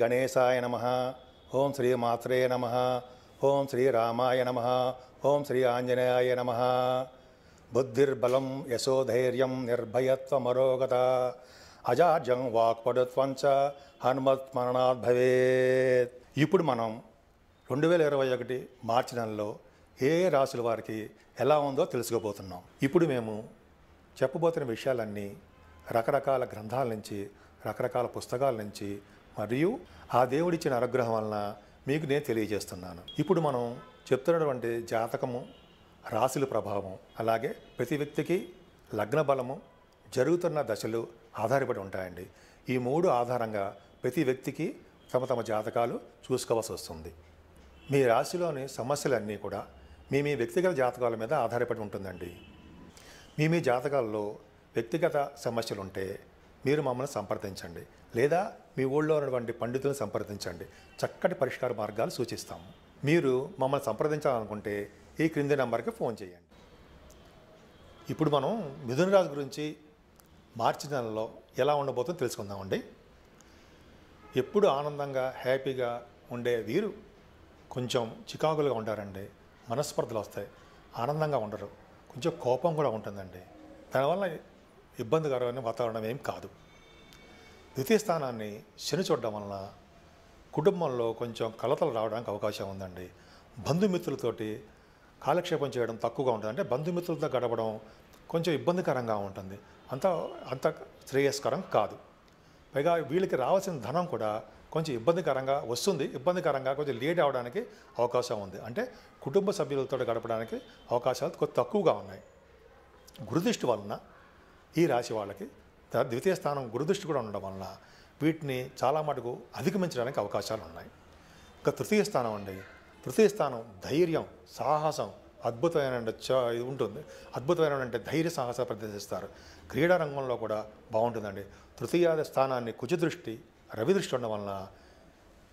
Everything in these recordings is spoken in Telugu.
గణేశాయ నమ ఓం శ్రీ మాత్రే నమ ఓం శ్రీ రామాయ నమ ఓం శ్రీ ఆంజనేయాయ నమ బుద్ధిర్బలం యశోధైర్యం నిర్భయత్వమరోగత అజార్జం వాక్పడుత్వం చ హనుమత్మరణాత్ భవేత్ ఇప్పుడు మనం రెండు వేల ఇరవై ఒకటి మార్చి నెలలో ఏ ఏ రాశుల వారికి ఎలా ఉందో తెలుసుకోబోతున్నాం ఇప్పుడు మేము చెప్పబోతున్న విషయాలన్నీ రకరకాల గ్రంథాల నుంచి రకరకాల పుస్తకాల నుంచి మరియు ఆ దేవుడిచ్చిన అనుగ్రహం వలన మీకు నేను తెలియజేస్తున్నాను ఇప్పుడు మనం చెప్తున్నటువంటి జాతకము రాశుల ప్రభావం అలాగే ప్రతి వ్యక్తికి లగ్న బలము జరుగుతున్న దశలు ఆధారపడి ఉంటాయండి ఈ మూడు ఆధారంగా ప్రతి వ్యక్తికి తమ తమ జాతకాలు చూసుకోవాల్సి వస్తుంది మీ రాశిలోని సమస్యలన్నీ కూడా మీ మీ వ్యక్తిగత జాతకాల మీద ఆధారపడి ఉంటుందండి మీ మీ జాతకాల్లో వ్యక్తిగత సమస్యలుంటే మీరు మమ్మల్ని సంప్రదించండి లేదా మీ ఊళ్ళో ఉన్నటువంటి పండితులను సంప్రదించండి చక్కటి పరిష్కార మార్గాలు సూచిస్తాము మీరు మమ్మల్ని సంప్రదించాలనుకుంటే ఈ క్రింది నెంబర్కి ఫోన్ చేయండి ఇప్పుడు మనం మిథున రాశి గురించి మార్చి నెలలో ఎలా ఉండబోతుందో తెలుసుకుందామండి ఎప్పుడు ఆనందంగా హ్యాపీగా ఉండే వీరు కొంచెం చికాకులుగా ఉంటారండి మనస్పర్ధలు వస్తాయి ఆనందంగా ఉండరు కొంచెం కోపం కూడా ఉంటుందండి దానివల్ల ఇబ్బందికరమైన వాతావరణం ఏం కాదు ద్వితీయ స్థానాన్ని శని చూడడం వలన కుటుంబంలో కొంచెం కలతలు రావడానికి అవకాశం ఉందండి బంధుమిత్రులతోటి కాలక్షేపం చేయడం తక్కువగా ఉంటుంది అంటే బంధుమిత్రులతో గడపడం కొంచెం ఇబ్బందికరంగా ఉంటుంది అంత అంత శ్రేయస్కరం కాదు పైగా వీళ్ళకి రావాల్సిన ధనం కూడా కొంచెం ఇబ్బందికరంగా వస్తుంది ఇబ్బందికరంగా కొంచెం లేట్ అవడానికి అవకాశం ఉంది అంటే కుటుంబ సభ్యులతో గడపడానికి అవకాశాలు తక్కువగా ఉన్నాయి గురుదృష్టి వలన ఈ రాశి వాళ్ళకి ద్వితీయ స్థానం గురుదృష్టి కూడా ఉండడం వలన వీటిని చాలా మటుకు అధిగమించడానికి అవకాశాలు ఉన్నాయి ఇంకా తృతీయ స్థానం అండి తృతీయ స్థానం ధైర్యం సాహసం అద్భుతమైన ఇది ఉంటుంది అద్భుతమైన అంటే ధైర్య సాహస ప్రదర్శిస్తారు క్రీడా రంగంలో కూడా బాగుంటుందండి తృతీయ స్థానాన్ని కుజదృష్టి రవిదృష్టి ఉండడం వలన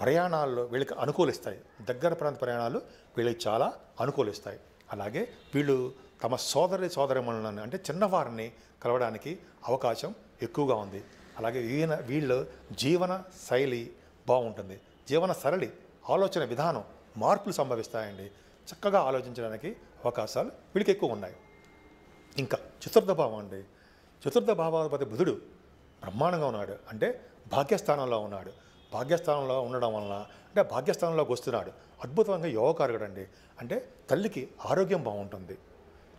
ప్రయాణాల్లో వీళ్ళకి అనుకూలిస్తాయి దగ్గర ప్రాంత ప్రయాణాలు వీళ్ళకి చాలా అనుకూలిస్తాయి అలాగే వీళ్ళు తమ సోదరి సోదరిమణులను అంటే చిన్నవారిని కలవడానికి అవకాశం ఎక్కువగా ఉంది అలాగే ఈయన వీళ్ళు జీవన శైలి బాగుంటుంది జీవన సరళి ఆలోచన విధానం మార్పులు సంభవిస్తాయండి చక్కగా ఆలోచించడానికి అవకాశాలు వీళ్ళకి ఎక్కువ ఉన్నాయి ఇంకా చతుర్థ భావం అండి చతుర్థ భావాధిపతి బుధుడు బ్రహ్మాండంగా ఉన్నాడు అంటే భాగ్యస్థానంలో ఉన్నాడు భాగ్యస్థానంలో ఉండడం వలన అంటే భాగ్యస్థానంలోకి వస్తున్నాడు అద్భుతంగా యోగకారకుడు అండి అంటే తల్లికి ఆరోగ్యం బాగుంటుంది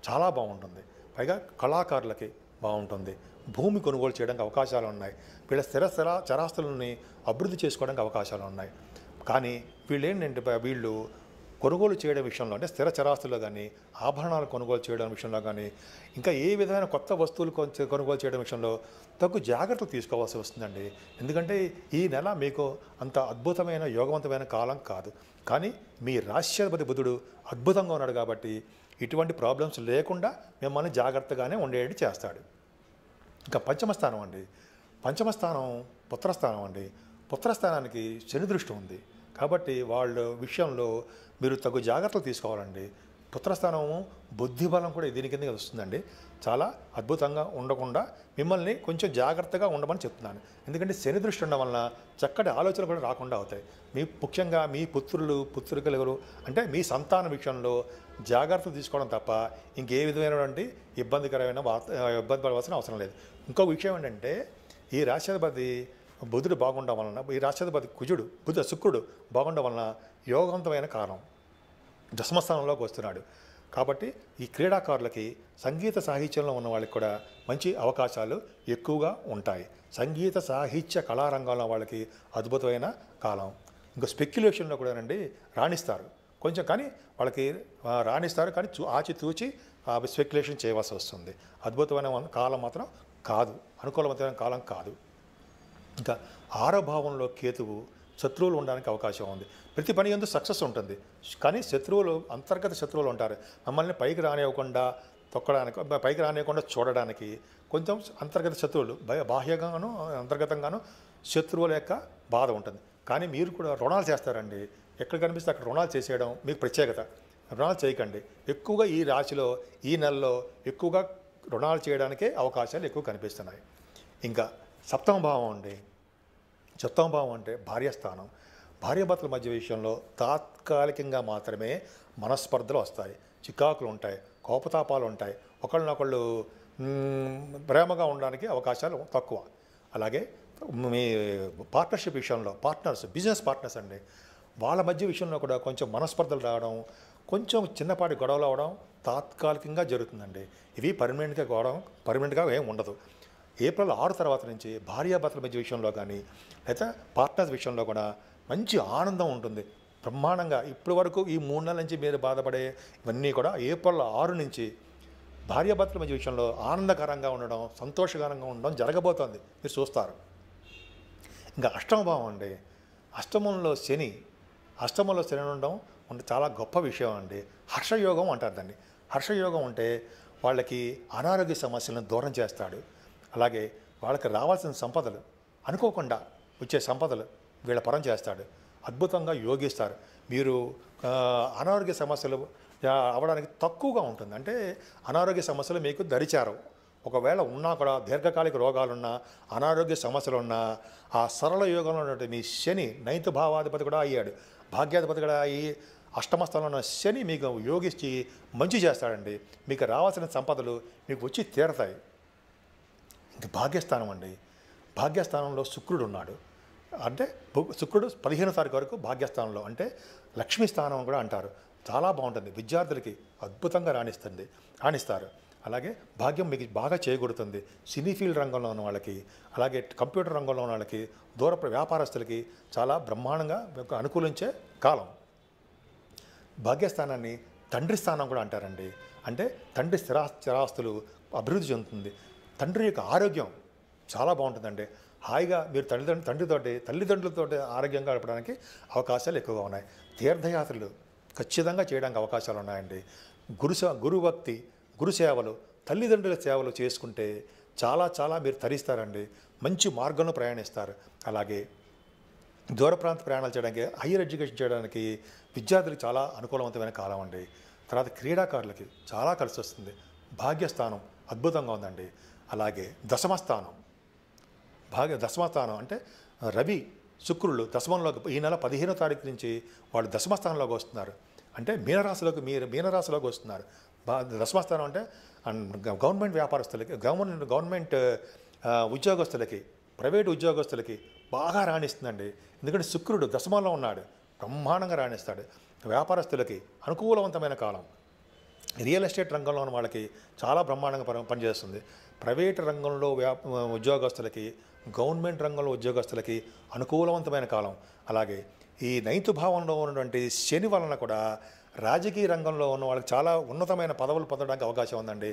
చాలా బాగుంటుంది పైగా కళాకారులకి బాగుంటుంది భూమి కొనుగోలు చేయడానికి అవకాశాలు ఉన్నాయి వీళ్ళ స్థిర స్థిర చరాస్తులని అభివృద్ధి చేసుకోవడానికి అవకాశాలు ఉన్నాయి కానీ వీళ్ళు ఏంటంటే వీళ్ళు కొనుగోలు చేయడం విషయంలో అంటే స్థిర చరాస్తులు కానీ ఆభరణాలు కొనుగోలు చేయడం విషయంలో కానీ ఇంకా ఏ విధమైన కొత్త వస్తువులు కొనుగోలు చేయడం విషయంలో తగు జాగ్రత్తలు తీసుకోవాల్సి వస్తుందండి ఎందుకంటే ఈ నెల మీకు అంత అద్భుతమైన యోగవంతమైన కాలం కాదు కానీ మీ రాష్ట్రాధిపతి బుధుడు అద్భుతంగా ఉన్నాడు కాబట్టి ఇటువంటి ప్రాబ్లమ్స్ లేకుండా మిమ్మల్ని జాగ్రత్తగానే ఉండేటట్టు చేస్తాడు ఇంకా పంచమస్థానం అండి పంచమస్థానం పుత్రస్థానం అండి పుత్రస్థానానికి శని దృష్టి ఉంది కాబట్టి వాళ్ళ విషయంలో మీరు తగు జాగ్రత్తలు తీసుకోవాలండి పుత్రస్థానము బుద్ధిబలం కూడా దీని కిందకి వస్తుందండి చాలా అద్భుతంగా ఉండకుండా మిమ్మల్ని కొంచెం జాగ్రత్తగా ఉండమని చెప్తున్నాను ఎందుకంటే శని దృష్టి ఉండడం వలన చక్కటి ఆలోచనలు కూడా రాకుండా అవుతాయి మీ ముఖ్యంగా మీ పుత్రులు పుత్రికలు అంటే మీ సంతాన విషయంలో జాగ్రత్తలు తీసుకోవడం తప్ప ఇంకే విధమైనటువంటి ఇబ్బందికరమైన ఇబ్బంది పడవలసిన అవసరం లేదు ఇంకొక విషయం ఏంటంటే ఈ రాష్ట్రపతి బుధుడు బాగుండడం వలన ఈ రాష్ట్రపతి కుజుడు బుధ శుక్రుడు బాగుండడం వలన యోగవంతమైన కాలం దశమస్థానంలోకి వస్తున్నాడు కాబట్టి ఈ క్రీడాకారులకి సంగీత సాహిత్యంలో ఉన్న వాళ్ళకి కూడా మంచి అవకాశాలు ఎక్కువగా ఉంటాయి సంగీత సాహిత్య కళారంగంలో వాళ్ళకి అద్భుతమైన కాలం ఇంకా స్పెక్యులేషన్లో కూడా రండి రాణిస్తారు కొంచెం కానీ వాళ్ళకి రాణిస్తారు కానీ చూ ఆచితూచి స్పెక్యులేషన్ చేయవలసి వస్తుంది అద్భుతమైన కాలం మాత్రం కాదు అనుకూలమైన కాలం కాదు ఇంకా ఆరో భావంలో కేతువు శత్రువులు ఉండడానికి అవకాశం ఉంది ప్రతి పని ఎందుకు సక్సెస్ ఉంటుంది కానీ శత్రువులు అంతర్గత శత్రువులు ఉంటారు మమ్మల్ని పైకి రానివ్వకుండా తొక్కడానికి పైకి రానివ్వకుండా చూడడానికి కొంచెం అంతర్గత శత్రువులు బాహ్యంగాను అంతర్గతంగాను శత్రువుల యొక్క బాధ ఉంటుంది కానీ మీరు కూడా రుణాలు చేస్తారండి ఎక్కడ కనిపిస్తే అక్కడ రుణాలు చేసేయడం మీకు ప్రత్యేకత రుణాలు చేయకండి ఎక్కువగా ఈ రాశిలో ఈ నెలలో ఎక్కువగా రుణాలు చేయడానికే అవకాశాలు ఎక్కువ కనిపిస్తున్నాయి ఇంకా సప్తమ భావం అండి చిత్తంభావం అంటే భార్యస్థానం భార్యాభర్తల మధ్య విషయంలో తాత్కాలికంగా మాత్రమే మనస్పర్ధలు వస్తాయి చికాకులు ఉంటాయి కోపతాపాలు ఉంటాయి ఒకళ్ళనొకళ్ళు ప్రేమగా ఉండడానికి అవకాశాలు తక్కువ అలాగే మీ పార్ట్నర్షిప్ విషయంలో పార్ట్నర్స్ బిజినెస్ పార్ట్నర్స్ అండి వాళ్ళ మధ్య విషయంలో కూడా కొంచెం మనస్పర్ధలు రావడం కొంచెం చిన్నపాటి గొడవలు అవడం తాత్కాలికంగా జరుగుతుందండి ఇవి పర్మనెంట్గా గొడవ పర్మనెంట్గా ఏం ఉండదు ఏప్రిల్ ఆరు తర్వాత నుంచి భార్యాభర్తల మధ్య విషయంలో కానీ లేదా పార్ట్నర్స్ విషయంలో కూడా మంచి ఆనందం ఉంటుంది బ్రహ్మాండంగా ఇప్పటి వరకు ఈ మూడు నెలల నుంచి మీరు బాధపడే ఇవన్నీ కూడా ఏప్రిల్ ఆరు నుంచి భార్యాభర్తల మధ్య విషయంలో ఆనందకరంగా ఉండడం సంతోషకరంగా ఉండడం జరగబోతోంది మీరు చూస్తారు ఇంకా అష్టమభావం అండి అష్టమంలో శని అష్టమంలో శని ఉండడం చాలా గొప్ప విషయం అండి హర్షయోగం అంటారు దాన్ని హర్షయోగం ఉంటే వాళ్ళకి అనారోగ్య సమస్యలను దూరం చేస్తాడు అలాగే వాళ్ళకి రావాల్సిన సంపదలు అనుకోకుండా వచ్చే సంపదలు వీళ్ళ పరం చేస్తాడు అద్భుతంగా యోగిస్తారు మీరు అనారోగ్య సమస్యలు అవడానికి తక్కువగా ఉంటుంది అంటే అనారోగ్య సమస్యలు మీకు దరిచారు ఒకవేళ ఉన్నా కూడా దీర్ఘకాలిక రోగాలున్నా అనారోగ్య సమస్యలున్నా ఆ సరళ యోగంలో ఉన్నటువంటి మీ శని నైన్త్ భావాధిపతి కూడా అయ్యాడు భాగ్యాధిపతి కూడా అయ్యి అష్టమస్థలంలో ఉన్న శని మీకు యోగిచ్చి మంచి చేస్తాడండి మీకు రావాల్సిన సంపదలు మీకు వచ్చి తీరతాయి ఇది భాగ్యస్థానం అండి భాగ్యస్థానంలో శుక్రుడు ఉన్నాడు అంటే శుక్రుడు పదిహేను తారీఖు వరకు భాగ్యస్థానంలో అంటే లక్ష్మీ స్థానం కూడా అంటారు చాలా బాగుంటుంది విద్యార్థులకి అద్భుతంగా రాణిస్తుంది రాణిస్తారు అలాగే భాగ్యం మీకు బాగా చేయకూడుతుంది సినీ ఫీల్డ్ రంగంలో ఉన్న వాళ్ళకి అలాగే కంప్యూటర్ రంగంలో ఉన్న వాళ్ళకి దూర వ్యాపారస్తులకి చాలా బ్రహ్మాండంగా అనుకూలించే కాలం భాగ్యస్థానాన్ని తండ్రి స్థానం కూడా అంటారండి అంటే తండ్రి స్థిరా స్థిరాస్తులు అభివృద్ధి చెందుతుంది తండ్రి యొక్క ఆరోగ్యం చాలా బాగుంటుందండి హాయిగా మీరు తల్లిదండ్రులు తండ్రితో తల్లిదండ్రులతో ఆరోగ్యంగా గడపడానికి అవకాశాలు ఎక్కువగా ఉన్నాయి తీర్థయాత్రలు ఖచ్చితంగా చేయడానికి అవకాశాలు ఉన్నాయండి గురు గురుభక్తి గురు సేవలు తల్లిదండ్రుల సేవలు చేసుకుంటే చాలా చాలా మీరు తరిస్తారండి మంచి మార్గంలో ప్రయాణిస్తారు అలాగే దూర ప్రాంత ప్రయాణాలు చేయడానికి హైయర్ ఎడ్యుకేషన్ చేయడానికి విద్యార్థులకు చాలా అనుకూలవంతమైన కాలం అండి తర్వాత క్రీడాకారులకి చాలా కలిసి వస్తుంది భాగ్యస్థానం అద్భుతంగా ఉందండి అలాగే దశమస్థానం భాగ్య దశమస్థానం అంటే రవి శుక్రులు దశమంలోకి ఈ నెల పదిహేనో తారీఖు నుంచి వాళ్ళు దశమస్థానంలోకి వస్తున్నారు అంటే మీనరాశిలోకి మీరు మీనరాశిలోకి వస్తున్నారు దశమస్థానం అంటే గవర్నమెంట్ వ్యాపారస్తులకి గవర్నమెంట్ గవర్నమెంట్ ఉద్యోగస్తులకి ప్రైవేట్ ఉద్యోగస్తులకి బాగా రాణిస్తుందండి ఎందుకంటే శుక్రుడు దశమంలో ఉన్నాడు బ్రహ్మాండంగా రాణిస్తాడు వ్యాపారస్తులకి అనుకూలవంతమైన కాలం రియల్ ఎస్టేట్ రంగంలో ఉన్న వాళ్ళకి చాలా బ్రహ్మాండంగా పనిచేస్తుంది ప్రైవేట్ రంగంలో ఉద్యోగస్తులకి గవర్నమెంట్ రంగంలో ఉద్యోగస్తులకి అనుకూలవంతమైన కాలం అలాగే ఈ నైతు భావంలో ఉన్నటువంటి శని వలన కూడా రాజకీయ రంగంలో ఉన్న వాళ్ళకి చాలా ఉన్నతమైన పదవులు పొందడానికి అవకాశం ఉందండి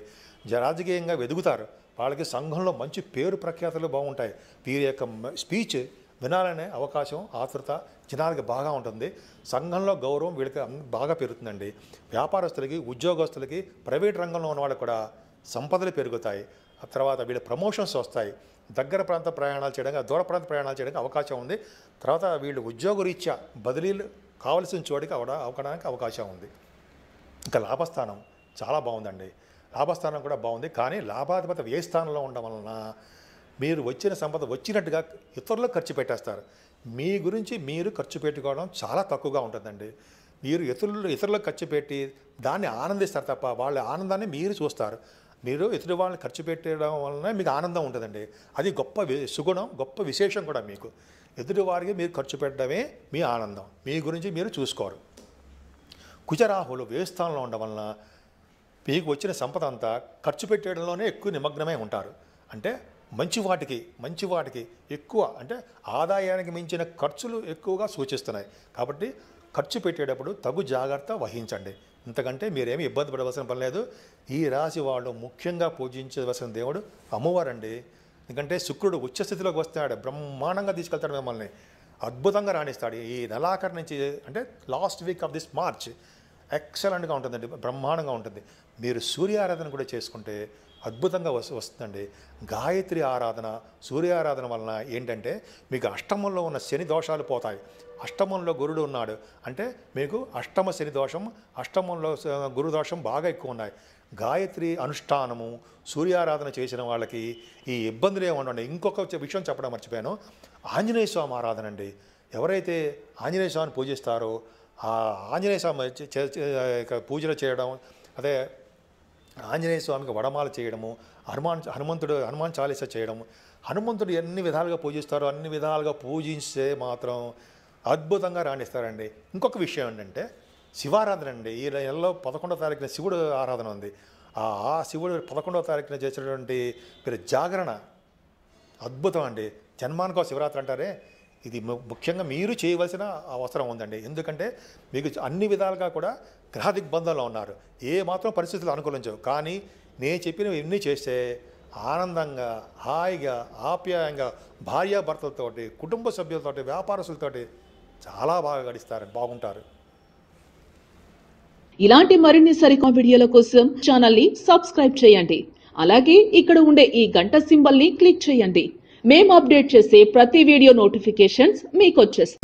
రాజకీయంగా వెదుగుతారు వాళ్ళకి సంఘంలో మంచి పేరు ప్రఖ్యాతలు బాగుంటాయి వీరి యొక్క స్పీచ్ వినాలనే అవకాశం ఆతృత జనాలకి బాగా ఉంటుంది సంఘంలో గౌరవం వీళ్ళకి బాగా పెరుగుతుందండి వ్యాపారస్తులకి ఉద్యోగస్తులకి ప్రైవేట్ రంగంలో ఉన్న వాళ్ళకి కూడా సంపదలు పెరుగుతాయి ఆ తర్వాత వీళ్ళ ప్రమోషన్స్ వస్తాయి దగ్గర ప్రాంత ప్రయాణాలు చేయడానికి దూర ప్రాంత ప్రయాణాలు చేయడానికి అవకాశం ఉంది తర్వాత వీళ్ళు ఉద్యోగరీత్యా బదిలీలు కావలసిన చోటికి అవడ అవడానికి అవకాశం ఉంది ఇంకా లాభస్థానం చాలా బాగుందండి లాభస్థానం కూడా బాగుంది కానీ లాభాధిపత ఏ స్థానంలో ఉండడం వలన మీరు వచ్చిన సంపద వచ్చినట్టుగా ఇతరులకు ఖర్చు పెట్టేస్తారు మీ గురించి మీరు ఖర్చు పెట్టుకోవడం చాలా తక్కువగా ఉంటుందండి మీరు ఇతరులు ఇతరులకు ఖర్చు పెట్టి దాన్ని ఆనందిస్తారు తప్ప వాళ్ళ ఆనందాన్ని మీరు చూస్తారు మీరు ఇతరు వాళ్ళని ఖర్చు పెట్టడం వలన మీకు ఆనందం ఉంటుందండి అది గొప్ప సుగుణం గొప్ప విశేషం కూడా మీకు ఎదుటివారికి మీరు ఖర్చు పెట్టడమే మీ ఆనందం మీ గురించి మీరు చూసుకోరు కుజరాహులు వ్యవస్థానంలో ఉండడం వలన మీకు వచ్చిన సంపద అంతా ఖర్చు పెట్టడంలోనే ఎక్కువ నిమగ్నమై ఉంటారు అంటే మంచి వాటికి మంచి వాటికి ఎక్కువ అంటే ఆదాయానికి మించిన ఖర్చులు ఎక్కువగా సూచిస్తున్నాయి కాబట్టి ఖర్చు పెట్టేటప్పుడు తగు జాగ్రత్త వహించండి ఇంతకంటే మీరేమి ఇబ్బంది పడవలసిన పని లేదు ఈ రాశి వాళ్ళు ముఖ్యంగా పూజించవలసిన దేవుడు అండి ఎందుకంటే శుక్రుడు ఉచ్చస్థితిలోకి వస్తున్నాడు బ్రహ్మాండంగా తీసుకెళ్తాడు మిమ్మల్ని అద్భుతంగా రాణిస్తాడు ఈ నెలాఖరు నుంచి అంటే last week of this March ఎక్సలెంట్గా ఉంటుందండి బ్రహ్మాండంగా ఉంటుంది మీరు సూర్యారాధన కూడా చేసుకుంటే అద్భుతంగా వస్తు వస్తుందండి గాయత్రి ఆరాధన సూర్య ఆరాధన వలన ఏంటంటే మీకు అష్టమంలో ఉన్న శని దోషాలు పోతాయి అష్టమంలో గురుడు ఉన్నాడు అంటే మీకు అష్టమ శని దోషం అష్టమంలో గురు దోషం బాగా ఎక్కువ ఉన్నాయి గాయత్రి అనుష్ఠానము సూర్యారాధన చేసిన వాళ్ళకి ఈ ఇబ్బందులు ఏమన్నా ఇంకొక విషయం చెప్పడం మర్చిపోయాను ఆంజనేయ స్వామి ఆరాధన అండి ఎవరైతే ఆంజనేయ స్వామిని పూజిస్తారో ఆ ఆంజనేయ స్వామి పూజలు చేయడం అదే ఆంజనేయ స్వామికి వడమాల చేయడము హనుమాన్ హనుమంతుడు హనుమాన్ చాలీస చేయడము హనుమంతుడు ఎన్ని విధాలుగా పూజిస్తారో అన్ని విధాలుగా పూజిస్తే మాత్రం అద్భుతంగా రాణిస్తారండి ఇంకొక విషయం ఏంటంటే శివారాధన అండి ఈ నెలలో పదకొండో తారీఖున శివుడు ఆరాధన ఉంది ఆ శివుడు పదకొండో తారీఖున చేసినటువంటి మీరు జాగరణ అద్భుతం అండి జన్మానికో శివరాత్రి అంటారే ఇది ముఖ్యంగా మీరు చేయవలసిన అవసరం ఉందండి ఎందుకంటే మీకు అన్ని విధాలుగా కూడా గ్రహ దిగ్బంధంలో ఉన్నారు ఏ మాత్రం పరిస్థితులు అనుకూలించవు కానీ నేను చెప్పినవి ఎన్ని చేస్తే ఆనందంగా హాయిగా ఆప్యాయంగా భార్యాభర్తలతోటి కుటుంబ సభ్యులతోటి వ్యాపారస్తులతోటి చాలా బాగా గడిస్తారు బాగుంటారు ఇలాంటి మరిన్ని సరికొత్త వీడియోల కోసం ఛానల్ని సబ్స్క్రైబ్ చేయండి అలాగే ఇక్కడ ఉండే ఈ గంట సింబల్ని క్లిక్ చేయండి మేము అప్డేట్ చేసే ప్రతి వీడియో నోటిఫికేషన్స్ మీకు వచ్చేస్తాయి